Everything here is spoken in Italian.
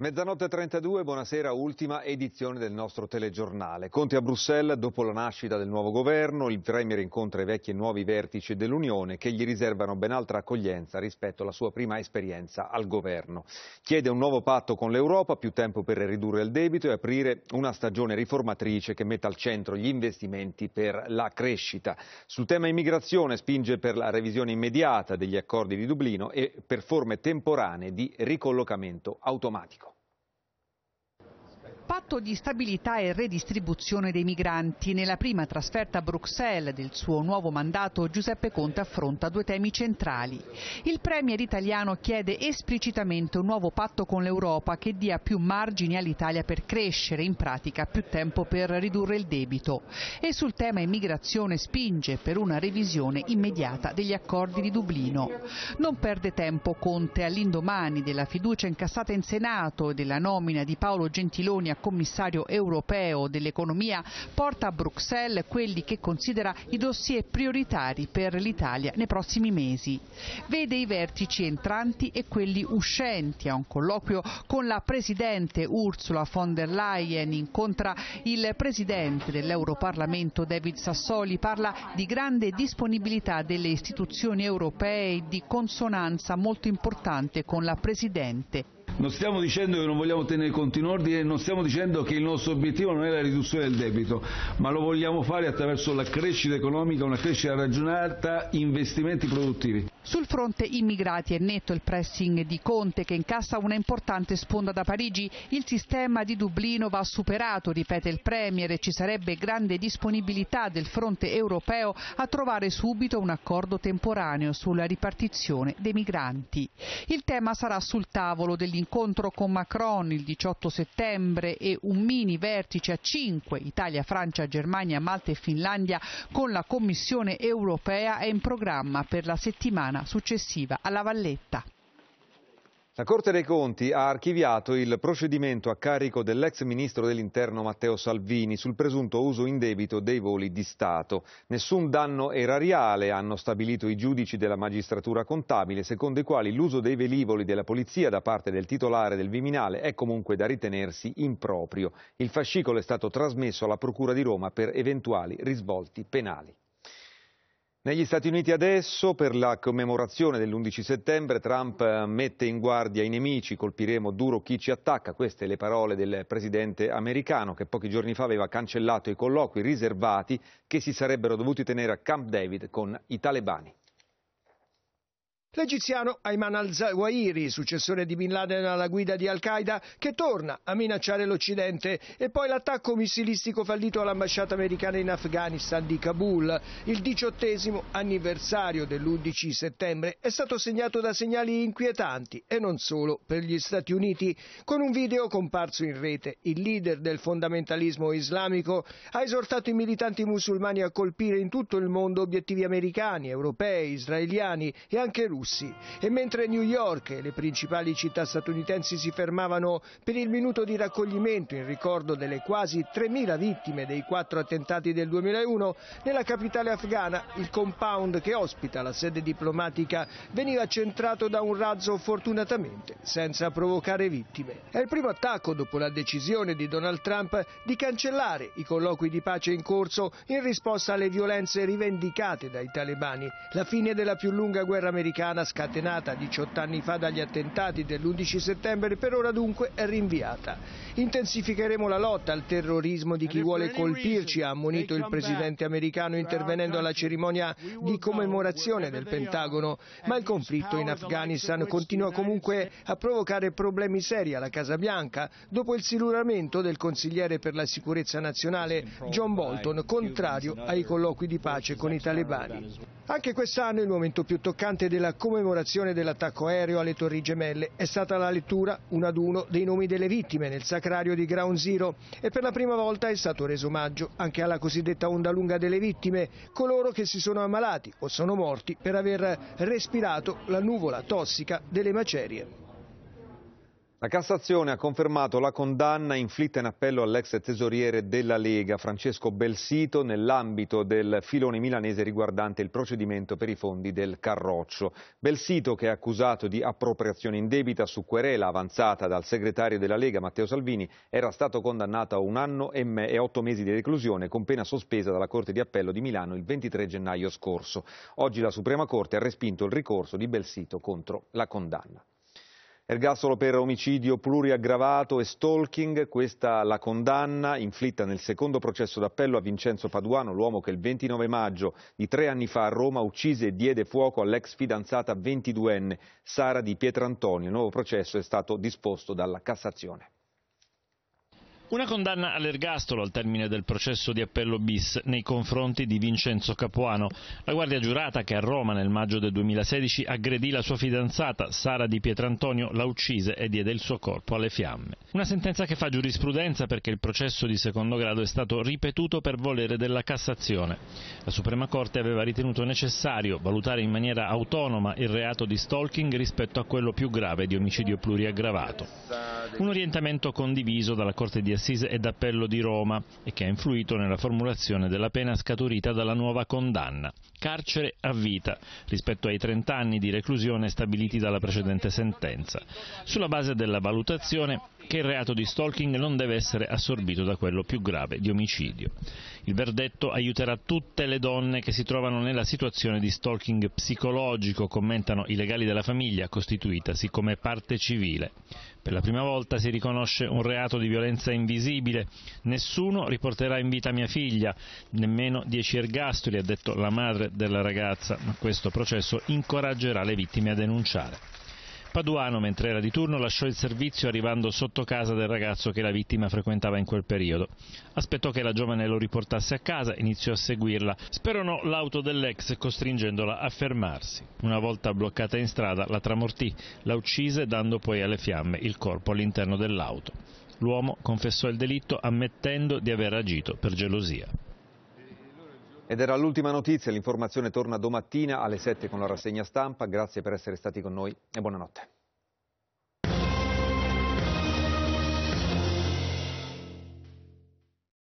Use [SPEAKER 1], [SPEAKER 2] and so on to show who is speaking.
[SPEAKER 1] Mezzanotte 32, buonasera, ultima edizione del nostro telegiornale. Conti a Bruxelles, dopo la nascita del nuovo governo, il Premier incontra i vecchi e nuovi vertici dell'Unione che gli riservano ben altra accoglienza rispetto alla sua prima esperienza al governo. Chiede un nuovo patto con l'Europa, più tempo per ridurre il debito e aprire una stagione riformatrice che metta al centro gli investimenti per la crescita. Sul tema immigrazione spinge per la revisione immediata degli accordi di Dublino e per forme temporanee di ricollocamento automatico
[SPEAKER 2] patto di stabilità e redistribuzione dei migranti. Nella prima trasferta a Bruxelles del suo nuovo mandato Giuseppe Conte affronta due temi centrali. Il premier italiano chiede esplicitamente un nuovo patto con l'Europa che dia più margini all'Italia per crescere, in pratica più tempo per ridurre il debito. E sul tema immigrazione spinge per una revisione immediata degli accordi di Dublino. Non perde tempo Conte all'indomani della fiducia incassata in Senato e della nomina di Paolo Gentiloni a commissario europeo dell'economia porta a Bruxelles quelli che considera i dossier prioritari per l'Italia nei prossimi mesi. Vede i vertici entranti e quelli uscenti. A un colloquio con la Presidente Ursula von der Leyen incontra il Presidente dell'Europarlamento David Sassoli, parla di grande disponibilità delle istituzioni europee e di consonanza molto importante con la Presidente
[SPEAKER 1] non stiamo dicendo che non vogliamo tenere i conti in ordine, non stiamo dicendo che il nostro obiettivo non è la riduzione del debito, ma lo vogliamo fare attraverso la crescita economica, una crescita ragionata, investimenti produttivi.
[SPEAKER 2] Sul fronte immigrati è netto il pressing di Conte che incassa una importante sponda da Parigi. Il sistema di Dublino va superato, ripete il Premier, e ci sarebbe grande disponibilità del fronte europeo a trovare subito un accordo temporaneo sulla ripartizione dei migranti. Il tema sarà sul tavolo dell'incontro con Macron il 18 settembre e un mini vertice a 5 Italia, Francia, Germania, Malta e Finlandia con la Commissione europea è in programma per la settimana settimana successiva alla Valletta.
[SPEAKER 1] La Corte dei Conti ha archiviato il procedimento a carico dell'ex ministro dell'Interno Matteo Salvini sul presunto uso indebito dei voli di Stato. Nessun danno erariale hanno stabilito i giudici della magistratura contabile, secondo i quali l'uso dei velivoli della polizia da parte del titolare del Viminale è comunque da ritenersi improprio. Il fascicolo è stato trasmesso alla Procura di Roma per eventuali risvolti penali. Negli Stati Uniti adesso, per la commemorazione dell'11 settembre, Trump eh, mette in guardia i nemici, colpiremo duro chi ci attacca. Queste le parole del presidente americano che pochi giorni fa aveva cancellato i colloqui riservati che si sarebbero dovuti tenere a Camp David con i talebani.
[SPEAKER 3] L'egiziano Ayman al-Zawahiri, successore di Bin Laden alla guida di Al-Qaeda, che torna a minacciare l'Occidente e poi l'attacco missilistico fallito all'ambasciata americana in Afghanistan di Kabul. Il diciottesimo anniversario dell'11 settembre è stato segnato da segnali inquietanti e non solo per gli Stati Uniti. Con un video comparso in rete, il leader del fondamentalismo islamico ha esortato i militanti musulmani a colpire in tutto il mondo obiettivi americani, europei, israeliani e anche russi russi. E mentre New York e le principali città statunitensi si fermavano per il minuto di raccoglimento in ricordo delle quasi 3.000 vittime dei quattro attentati del 2001, nella capitale afghana il compound che ospita la sede diplomatica veniva centrato da un razzo fortunatamente senza provocare vittime. È il primo attacco dopo la decisione di Donald Trump di cancellare i colloqui di pace in corso in risposta alle violenze rivendicate dai talebani, la fine della più lunga guerra americana italiana scatenata 18 anni fa dagli attentati dell'11 settembre per ora dunque è rinviata. Intensificheremo la lotta al terrorismo di chi vuole colpirci, ha ammonito il presidente americano intervenendo alla cerimonia di commemorazione del Pentagono, ma il conflitto in Afghanistan continua comunque a provocare problemi seri alla Casa Bianca dopo il siluramento del consigliere per la sicurezza nazionale John Bolton contrario ai colloqui di pace con i talebani. Anche quest'anno il momento più toccante della commemorazione dell'attacco aereo alle Torri Gemelle è stata la lettura, uno ad uno, dei nomi delle vittime nel sacrario di Ground Zero e per la prima volta è stato reso omaggio anche alla cosiddetta onda lunga delle vittime, coloro che si sono ammalati o sono morti per aver respirato la nuvola tossica delle macerie.
[SPEAKER 1] La Cassazione ha confermato la condanna inflitta in appello all'ex tesoriere della Lega, Francesco Belsito, nell'ambito del filone milanese riguardante il procedimento per i fondi del Carroccio. Belsito, che è accusato di appropriazione indebita su querela avanzata dal segretario della Lega, Matteo Salvini, era stato condannato a un anno e otto mesi di reclusione con pena sospesa dalla Corte di Appello di Milano il 23 gennaio scorso. Oggi la Suprema Corte ha respinto il ricorso di Belsito contro la condanna. Ergastolo per omicidio pluriaggravato e stalking, questa la condanna inflitta nel secondo processo d'appello a Vincenzo Paduano, l'uomo che il 29 maggio di tre anni fa a Roma uccise e diede fuoco all'ex fidanzata 22enne Sara di Pietrantonio. Il nuovo processo è stato disposto dalla Cassazione.
[SPEAKER 4] Una condanna all'ergastolo al termine del processo di appello bis nei confronti di Vincenzo Capuano, la guardia giurata che a Roma nel maggio del 2016 aggredì la sua fidanzata Sara di Pietrantonio, la uccise e diede il suo corpo alle fiamme. Una sentenza che fa giurisprudenza perché il processo di secondo grado è stato ripetuto per volere della Cassazione. La Suprema Corte aveva ritenuto necessario valutare in maniera autonoma il reato di stalking rispetto a quello più grave di omicidio pluriaggravato un orientamento condiviso dalla Corte di Assise e d'Appello di Roma e che ha influito nella formulazione della pena scaturita dalla nuova condanna, carcere a vita, rispetto ai 30 anni di reclusione stabiliti dalla precedente sentenza, sulla base della valutazione che il reato di stalking non deve essere assorbito da quello più grave di omicidio. Il verdetto aiuterà tutte le donne che si trovano nella situazione di stalking psicologico, commentano i legali della famiglia costituitasi come parte civile. Per la prima volta volta si riconosce un reato di violenza invisibile. Nessuno riporterà in vita mia figlia, nemmeno dieci ergastoli, ha detto la madre della ragazza, ma questo processo incoraggerà le vittime a denunciare. Paduano, mentre era di turno, lasciò il servizio arrivando sotto casa del ragazzo che la vittima frequentava in quel periodo. Aspettò che la giovane lo riportasse a casa, iniziò a seguirla, speronò l'auto dell'ex costringendola a fermarsi. Una volta bloccata in strada la tramortì, la uccise dando poi alle fiamme il corpo all'interno dell'auto. L'uomo confessò il delitto ammettendo di aver agito per gelosia.
[SPEAKER 1] Ed era l'ultima notizia, l'informazione torna domattina alle 7 con la rassegna stampa. Grazie per essere stati con noi e buonanotte.